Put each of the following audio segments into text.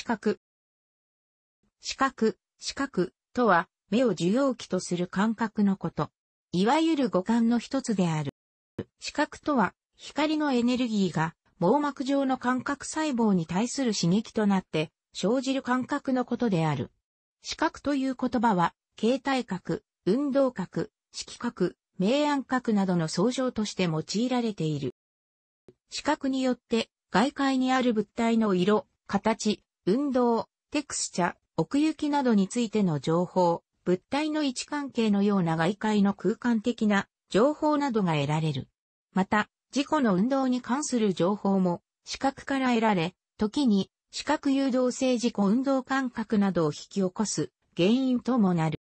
視覚。視覚、視覚とは、目を受容器とする感覚のこと。いわゆる五感の一つである。視覚とは、光のエネルギーが網膜上の感覚細胞に対する刺激となって、生じる感覚のことである。視覚という言葉は、形態覚、運動覚、色覚、明暗覚などの総称として用いられている。視覚によって、外界にある物体の色、形、運動、テクスチャ、奥行きなどについての情報、物体の位置関係のような外界の空間的な情報などが得られる。また、自己の運動に関する情報も視覚から得られ、時に視覚誘導性自己運動感覚などを引き起こす原因ともなる。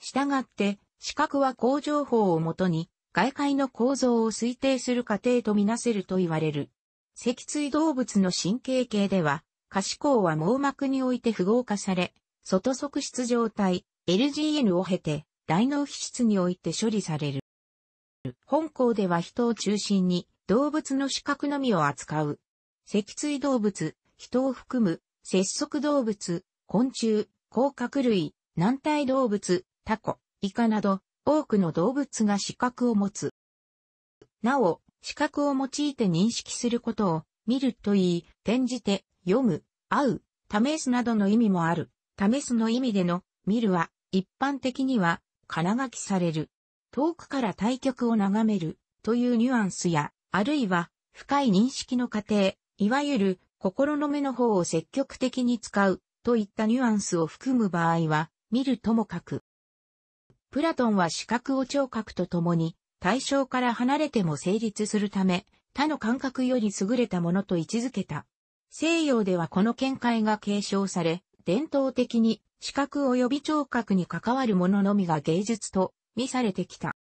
したがって、視覚は高情報をもとに外界の構造を推定する過程とみなせると言われる。脊椎動物の神経系では、可視光は網膜において符号化され、外側質状態、LGN を経て、大脳皮質において処理される。本校では人を中心に、動物の視覚のみを扱う。脊椎動物、人を含む、節足動物、昆虫、甲殻類、軟体動物、タコ、イカなど、多くの動物が視覚を持つ。なお、視覚を用いて認識することを、見るといい、転じて読む、会う、試すなどの意味もある。試すの意味での、見るは、一般的には、金書きされる。遠くから対局を眺める、というニュアンスや、あるいは、深い認識の過程、いわゆる、心の目の方を積極的に使う、といったニュアンスを含む場合は、見るとも書く。プラトンは視覚を聴覚とともに、対象から離れても成立するため、他の感覚より優れたものと位置づけた。西洋ではこの見解が継承され、伝統的に視覚及び聴覚に関わるもののみが芸術と見されてきた。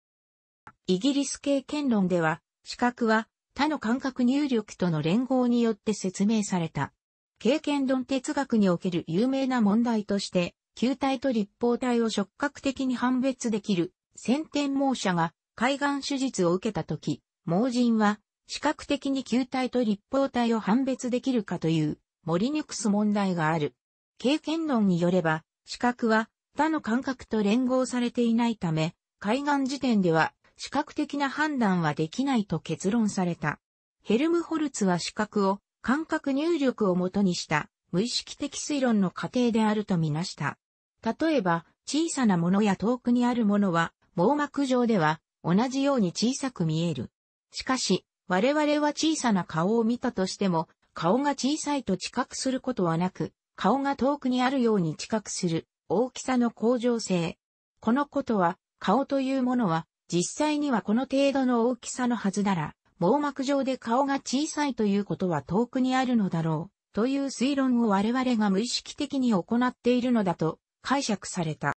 イギリス経験論では、視覚は他の感覚入力との連合によって説明された。経験論哲学における有名な問題として、球体と立方体を触覚的に判別できる先天盲者が海岸手術を受けた時、盲人は視覚的に球体と立方体を判別できるかという森にくす問題がある。経験論によれば、視覚は他の感覚と連合されていないため、海岸時点では視覚的な判断はできないと結論された。ヘルムホルツは視覚を感覚入力をもとにした無意識的推論の過程であるとみなした。例えば、小さなものや遠くにあるものは網膜上では同じように小さく見える。しかし、我々は小さな顔を見たとしても、顔が小さいと知覚することはなく、顔が遠くにあるように知覚する大きさの向上性。このことは、顔というものは、実際にはこの程度の大きさのはずなら、網膜上で顔が小さいということは遠くにあるのだろう、という推論を我々が無意識的に行っているのだと解釈された。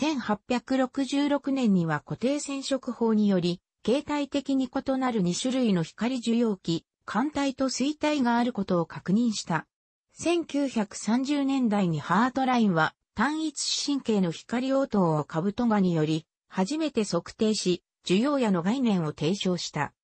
1866年には固定染色法により、形態的に異なる2種類の光受容器、艦体と水体があることを確認した。1930年代にハートラインは単一神経の光応答をカブトガにより初めて測定し、受容野の概念を提唱した。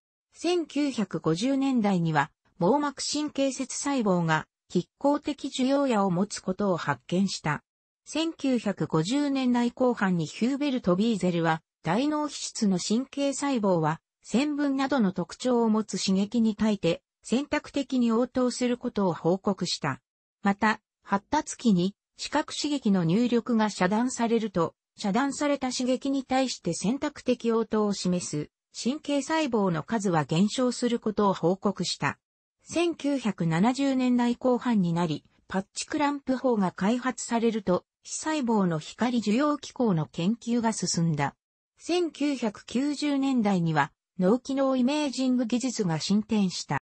1950年代には網膜神経節細胞が拮抗的受容野を持つことを発見した。1950年代後半にヒューベルト・ビーゼルは大脳皮質の神経細胞は、線分などの特徴を持つ刺激に耐えて、選択的に応答することを報告した。また、発達期に視覚刺激の入力が遮断されると、遮断された刺激に対して選択的応答を示す神経細胞の数は減少することを報告した。1970年代後半になり、パッチクランプ法が開発されると、非細胞の光受容機構の研究が進んだ。1990年代には、脳機能イメージング技術が進展した。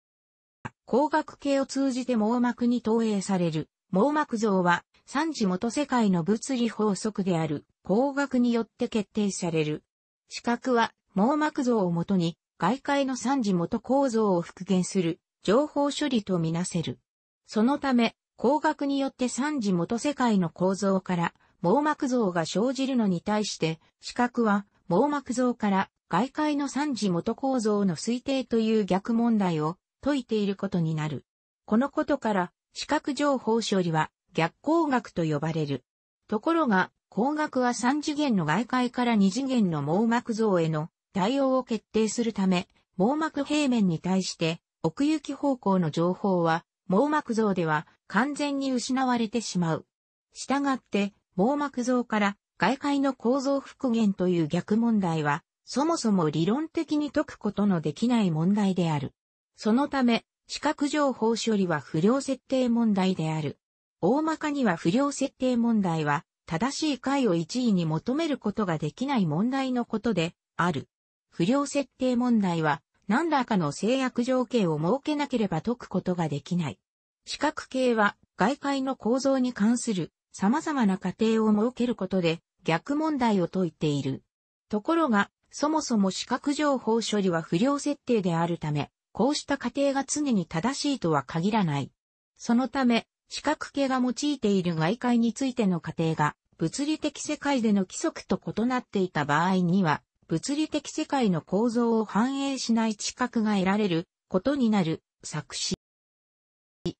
光学系を通じて網膜に投影される網膜像は、三次元世界の物理法則である光学によって決定される。視覚は網膜像をもとに外界の三次元構造を復元する情報処理とみなせる。そのため、光学によって三次元世界の構造から網膜像が生じるのに対して、視覚は網膜像から外界の三次元構造の推定という逆問題を解いていることになる。このことから視覚情報処理は逆光学と呼ばれる。ところが、光学は三次元の外界から二次元の網膜像への対応を決定するため、網膜平面に対して奥行き方向の情報は網膜像では完全に失われてしまう。したがって網膜像から外界の構造復元という逆問題は、そもそも理論的に解くことのできない問題である。そのため、視覚情報処理は不良設定問題である。大まかには不良設定問題は、正しい解を1位に求めることができない問題のことで、ある。不良設定問題は、何らかの制約条件を設けなければ解くことができない。視覚系は、外界の構造に関する様々な過程を設けることで、逆問題を解いている。ところが、そもそも視覚情報処理は不良設定であるため、こうした過程が常に正しいとは限らない。そのため、視覚系が用いている外界についての過程が、物理的世界での規則と異なっていた場合には、物理的世界の構造を反映しない知覚が得られることになる作詞。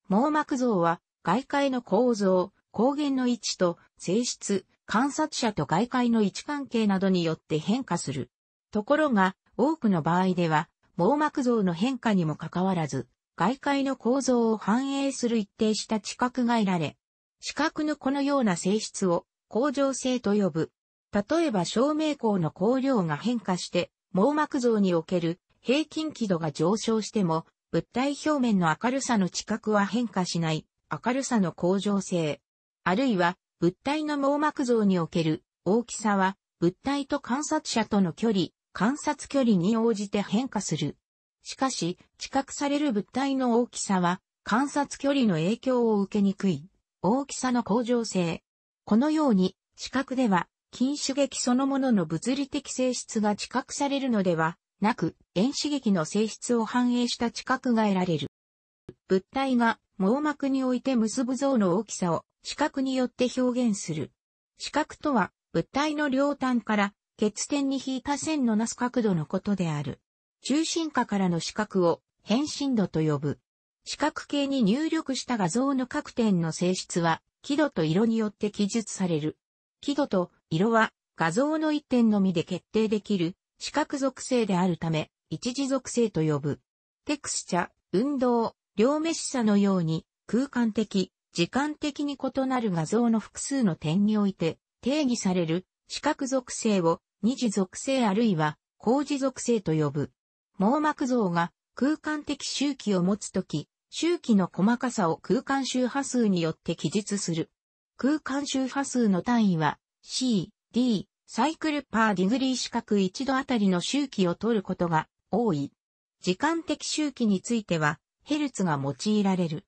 網膜像は外界の構造、光源の位置と性質、観察者と外界の位置関係などによって変化する。ところが、多くの場合では、網膜像の変化にもかかわらず、外界の構造を反映する一定した知覚が得られ、視覚のこのような性質を、恒常性と呼ぶ。例えば照明光の光量が変化して、網膜像における平均輝度が上昇しても、物体表面の明るさの知覚は変化しない、明るさの向上性。あるいは、物体の網膜像における大きさは物体と観察者との距離、観察距離に応じて変化する。しかし、知覚される物体の大きさは観察距離の影響を受けにくい。大きさの向上性。このように、視覚では、筋刺激そのものの物理的性質が知覚されるのではなく、遠刺激の性質を反映した知覚が得られる。物体が網膜において結ぶ像の大きさを視覚によって表現する。視覚とは、物体の両端から欠点に引いた線のなす角度のことである。中心下からの視覚を変身度と呼ぶ。視覚系に入力した画像の各点の性質は、輝度と色によって記述される。輝度と色は画像の一点のみで決定できる視覚属性であるため、一時属性と呼ぶ。テクスチャ、運動、両目視差のように空間的、時間的に異なる画像の複数の点において定義される視覚属性を二次属性あるいは工事属性と呼ぶ。網膜像が空間的周期を持つとき、周期の細かさを空間周波数によって記述する。空間周波数の単位は C、D、サイクルパーディグリー四角一度あたりの周期を取ることが多い。時間的周期についてはヘルツが用いられる。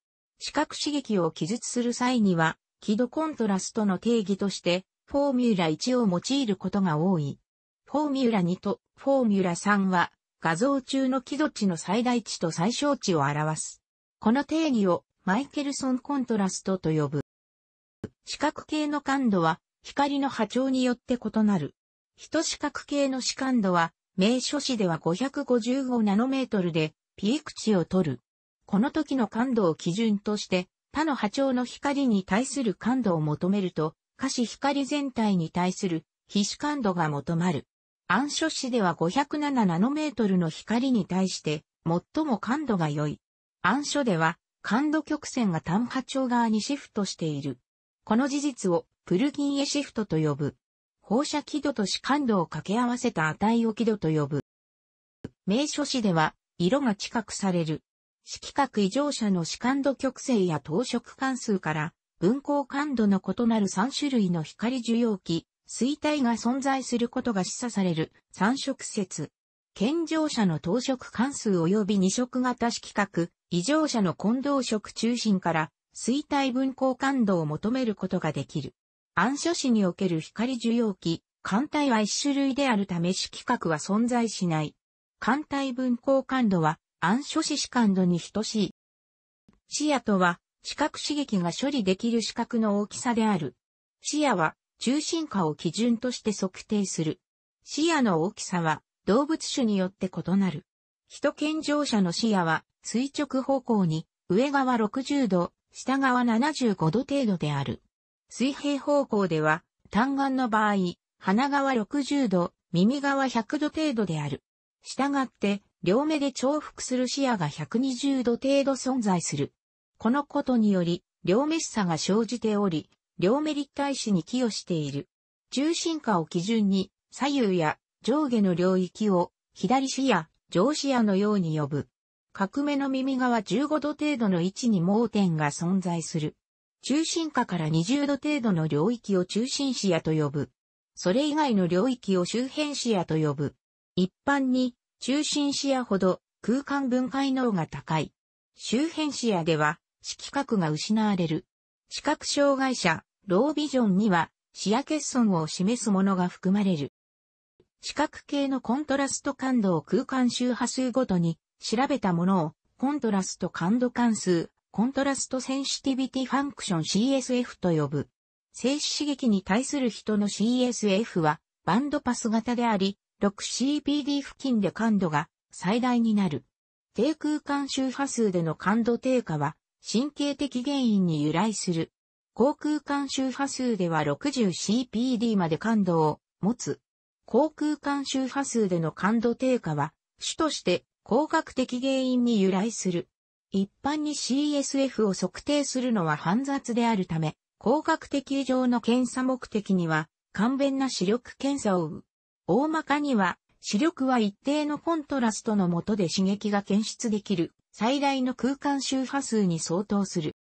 視覚刺激を記述する際には、輝度コントラストの定義として、フォーミュラ1を用いることが多い。フォーミュラ2とフォーミュラ3は、画像中の輝度値の最大値と最小値を表す。この定義をマイケルソンコントラストと呼ぶ。視覚系の感度は光の波長によって異なる。一視覚系の視感度は名所市では555ナノメートルでピーク値を取る。この時の感度を基準として、他の波長の光に対する感度を求めると、可視光全体に対する皮脂感度が求まる。暗所紙では507ナノメートルの光に対して最も感度が良い。暗所では感度曲線が単波長側にシフトしている。この事実をプルギンエシフトと呼ぶ。放射輝度と視感度を掛け合わせた値を輝度と呼ぶ。名所紙では色が近くされる。色覚異常者の視感度極性や透色関数から、分光感度の異なる3種類の光受容器、衰退が存在することが示唆される3色説。健常者の当色関数及び2色型色覚、異常者の混同色中心から衰退分光感度を求めることができる。暗所子における光受容器、艦体は1種類であるため色覚は存在しない。艦体分光感度は暗所視視感度に等しい。視野とは、視覚刺激が処理できる視覚の大きさである。視野は、中心化を基準として測定する。視野の大きさは、動物種によって異なる。人健常者の視野は、垂直方向に、上側60度、下側75度程度である。水平方向では、単眼の場合、鼻側60度、耳側100度程度である。従って、両目で重複する視野が120度程度存在する。このことにより、両目視差が生じており、両目立体視に寄与している。中心下を基準に、左右や上下の領域を、左視野、上視野のように呼ぶ。角目の耳側15度程度の位置に盲点が存在する。中心下から20度程度の領域を中心視野と呼ぶ。それ以外の領域を周辺視野と呼ぶ。一般に中心視野ほど空間分解能が高い。周辺視野では色覚が失われる。視覚障害者、ロービジョンには視野欠損を示すものが含まれる。視覚系のコントラスト感度を空間周波数ごとに調べたものをコントラスト感度関数、コントラストセンシティビティファンクション CSF と呼ぶ。静止刺激に対する人の CSF はバンドパス型であり、6CPD 付近で感度が最大になる。低空間周波数での感度低下は神経的原因に由来する。航空間周波数では 60CPD まで感度を持つ。航空間周波数での感度低下は主として光学的原因に由来する。一般に CSF を測定するのは煩雑であるため、光学的異常の検査目的には、簡便な視力検査を大まかには、視力は一定のコントラストのもとで刺激が検出できる最大の空間周波数に相当する。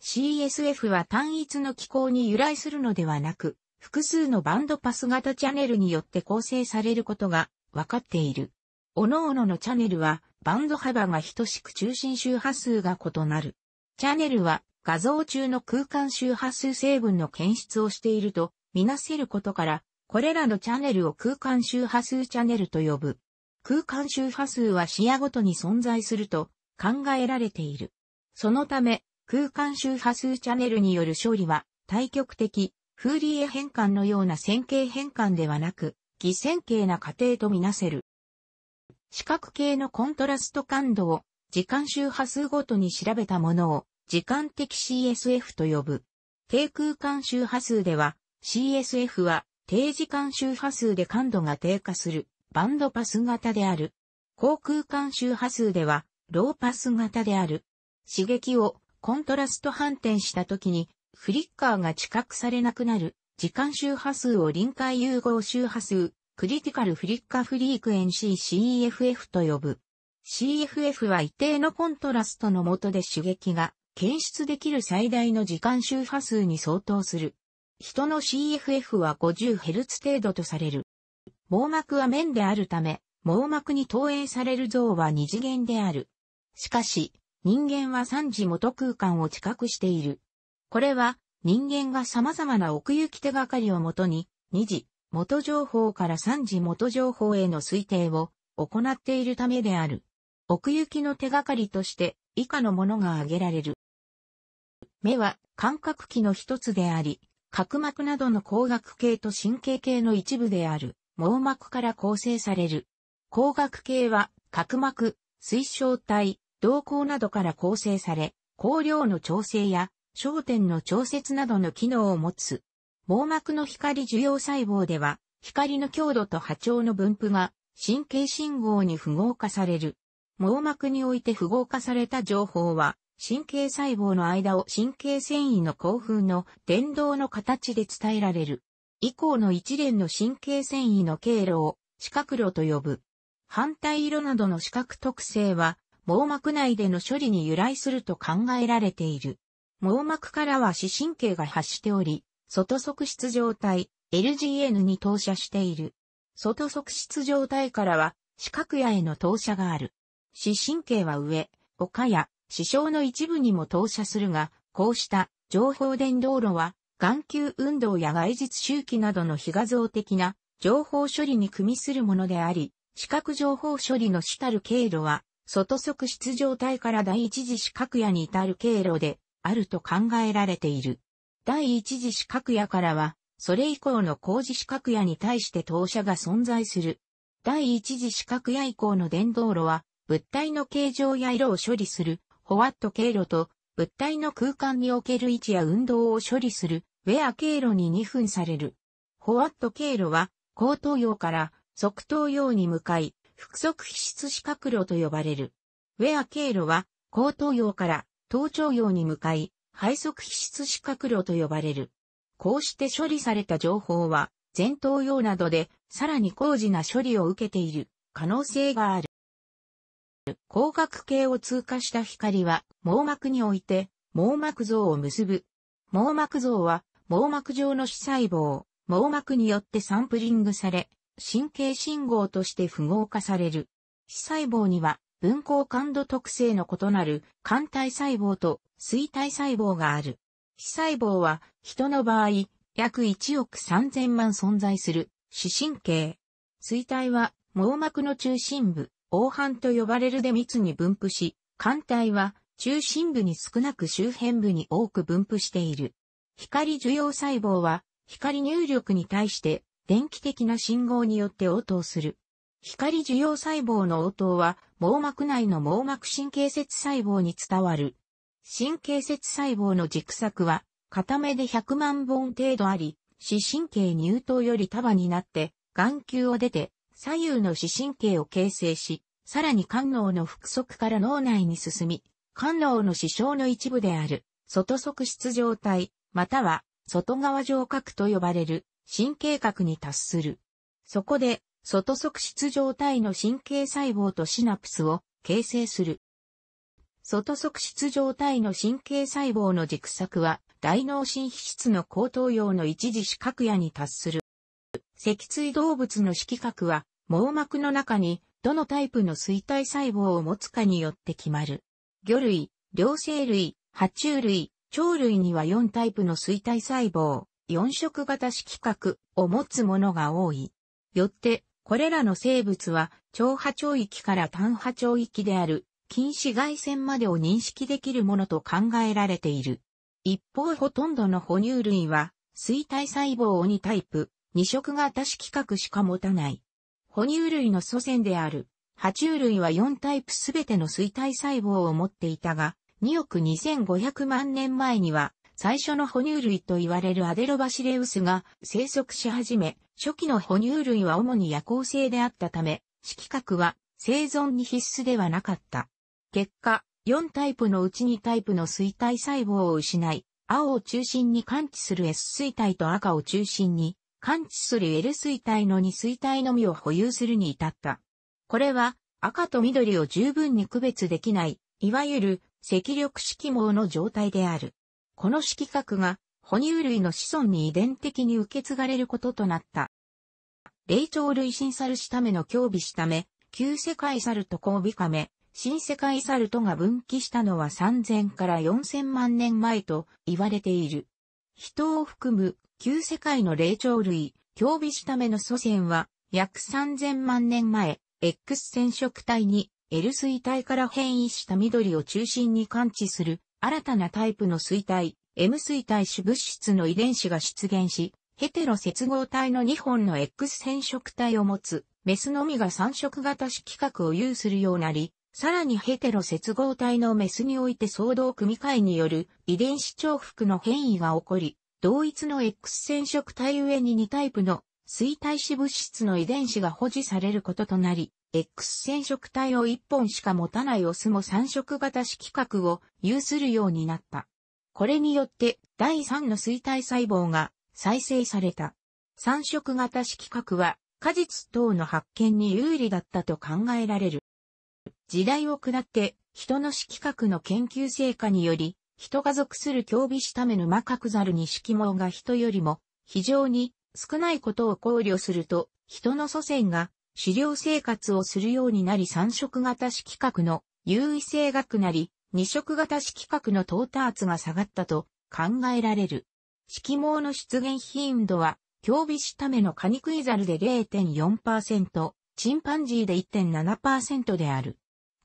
CSF は単一の機構に由来するのではなく、複数のバンドパス型チャネルによって構成されることが分かっている。各々のチャネルはバンド幅が等しく中心周波数が異なる。チャネルは画像中の空間周波数成分の検出をしているとみなせることからこれらのチャンネルを空間周波数チャンネルと呼ぶ。空間周波数は視野ごとに存在すると考えられている。そのため、空間周波数チャンネルによる処理は、対極的、フーリエ変換のような線形変換ではなく、偽線形な過程とみなせる。四角形のコントラスト感度を時間周波数ごとに調べたものを時間的 CSF と呼ぶ。低空間周波数では CSF は低時間周波数で感度が低下するバンドパス型である。航空間周波数ではローパス型である。刺激をコントラスト反転した時にフリッカーが知覚されなくなる時間周波数を臨界融合周波数クリティカルフリッカフリークエンシー CFF と呼ぶ。CFF は一定のコントラストの下で刺激が検出できる最大の時間周波数に相当する人の CFF は 50Hz 程度とされる。網膜は面であるため、網膜に投影される像は二次元である。しかし、人間は三次元空間を知覚している。これは、人間が様々な奥行き手がかりをもとに、二次元情報から三次元情報への推定を行っているためである。奥行きの手がかりとして、以下のものが挙げられる。目は感覚器の一つであり、角膜などの光学系と神経系の一部である網膜から構成される。光学系は角膜、水晶体、瞳孔などから構成され、光量の調整や焦点の調節などの機能を持つ。網膜の光受容細胞では、光の強度と波長の分布が神経信号に符号化される。網膜において符号化された情報は、神経細胞の間を神経繊維の興奮の伝導の形で伝えられる。以降の一連の神経繊維の経路を視覚路と呼ぶ。反対色などの視覚特性は網膜内での処理に由来すると考えられている。網膜からは視神経が発しており、外側質状態 LGN に投射している。外側質状態からは視覚野への投射がある。視神経は上、岡や支障の一部にも投射するが、こうした情報伝道路は、眼球運動や外実周期などの非画像的な情報処理に組みするものであり、視覚情報処理の主たる経路は、外側室状態から第一次視覚野に至る経路であると考えられている。第一次視覚野からは、それ以降の工事視覚野に対して投射が存在する。第一次視覚野以降の伝導路は、物体の形状や色を処理するホワット経路と物体の空間における位置や運動を処理するウェア経路に2分される。ホワット経路は、後頭葉から側頭葉に向かい、腹側皮質四角路と呼ばれる。ウェア経路は、後頭葉から頭頂葉に向かい、背側皮質四角路と呼ばれる。こうして処理された情報は、前頭葉などで、さらに高次な処理を受けている可能性がある。光学系を通過した光は網膜において網膜像を結ぶ。網膜像は網膜上の視細胞、網膜によってサンプリングされ、神経信号として符号化される。視細胞には分光感度特性の異なる肝体細胞と水体細胞がある。視細胞は人の場合約1億3000万存在する視神経。水体は網膜の中心部、黄斑と呼ばれるで密に分布し、艦隊は中心部に少なく周辺部に多く分布している。光受容細胞は光入力に対して電気的な信号によって応答する。光受容細胞の応答は網膜内の網膜神経節細胞に伝わる。神経節細胞の軸索は片目で100万本程度あり、視神経乳頭より束になって眼球を出て左右の視神経を形成し、さらに肝脳の腹側から脳内に進み、肝脳の視床の一部である、外側質状態、または外側上核と呼ばれる神経核に達する。そこで、外側質状態の神経細胞とシナプスを形成する。外側質状態の神経細胞の軸索は、大脳神秘質の高等葉の一時視覚野に達する。脊椎動物の色覚は、網膜の中に、どのタイプの衰退細胞を持つかによって決まる。魚類、両生類、爬虫類、鳥類には4タイプの衰退細胞、4色型色覚を持つものが多い。よって、これらの生物は、超波長域から単波長域である、近視外線までを認識できるものと考えられている。一方ほとんどの哺乳類は、衰体細胞を2タイプ、2色型規格しか持たない。哺乳類の祖先である、爬虫類は4タイプすべての衰体細胞を持っていたが、2億2500万年前には、最初の哺乳類と言われるアデロバシレウスが生息し始め、初期の哺乳類は主に夜行性であったため、色覚は生存に必須ではなかった。結果、4タイプのうち2タイプの衰体細胞を失い、青を中心に感知する S 衰体と赤を中心に感知する L 水体の2水体のみを保有するに至った。これは赤と緑を十分に区別できない、いわゆる赤緑色網の状態である。この色覚が哺乳類の子孫に遺伝的に受け継がれることとなった。霊長類新猿しための協美しため、旧世界猿と交尾亀、め、新世界猿とが分岐したのは3000から4000万年前と言われている。人を含む旧世界の霊長類、強微した目の祖先は、約3000万年前、X 染色体に L 水体から変異した緑を中心に感知する新たなタイプの水体、M 水体種物質の遺伝子が出現し、ヘテロ接合体の2本の X 染色体を持つ、メスのみが3色型色核を有するようなり、さらにヘテロ接合体のメスにおいて相同組み換えによる遺伝子重複の変異が起こり、同一の X 染色体上に2タイプの水体子物質の遺伝子が保持されることとなり、X 染色体を1本しか持たないオスも3色型色覚を有するようになった。これによって第3の水体細胞が再生された。三色型色覚は果実等の発見に有利だったと考えられる。時代を下って人の色覚の研究成果により人が属する競技しためぬマカ猿に色毛が人よりも非常に少ないことを考慮すると、人の祖先が狩猟生活をするようになり三色型色覚の優位性がくなり、二色型色覚の到達が下がったと考えられる。色毛の出現頻度は、競技しためのカニクイザルで0.4%、チンパンジーで1.7%である。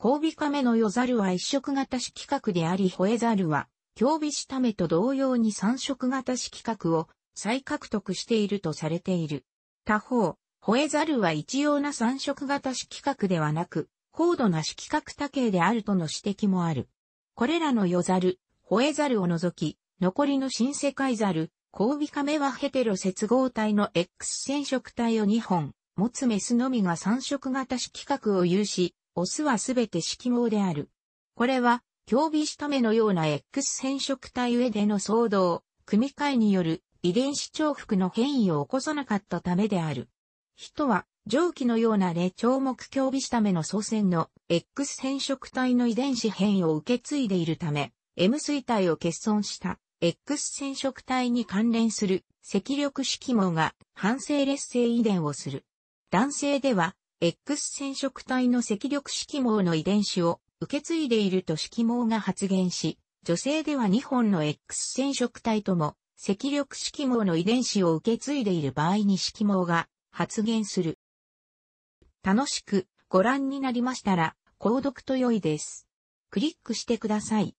交尾カメのヨザルは一色型色覚でありホエザルは、競尾した目と同様に三色型色覚を再獲得しているとされている。他方、ホエザルは一様な三色型色覚ではなく、高度な色覚多形であるとの指摘もある。これらのヨザル、ホエザルを除き、残りの新世界ザル、交尾カメはヘテロ接合体の X 染色体を2本、持つメスのみが三色型色覚を有し、オスはすべて色毛である。これは、競技した目のような X 染色体上での騒動、組み換えによる遺伝子重複の変異を起こさなかったためである。人は、蒸気のような霊長目競技した目の祖先の X 染色体の遺伝子変異を受け継いでいるため、M 水体を欠損した X 染色体に関連する赤力色毛が反性劣性遺伝をする。男性では X 染色体の赤力色盲の遺伝子を受け継いでいると色盲が発現し、女性では2本の X 染色体とも赤力色盲の遺伝子を受け継いでいる場合に色盲が発現する。楽しくご覧になりましたら、購読と良いです。クリックしてください。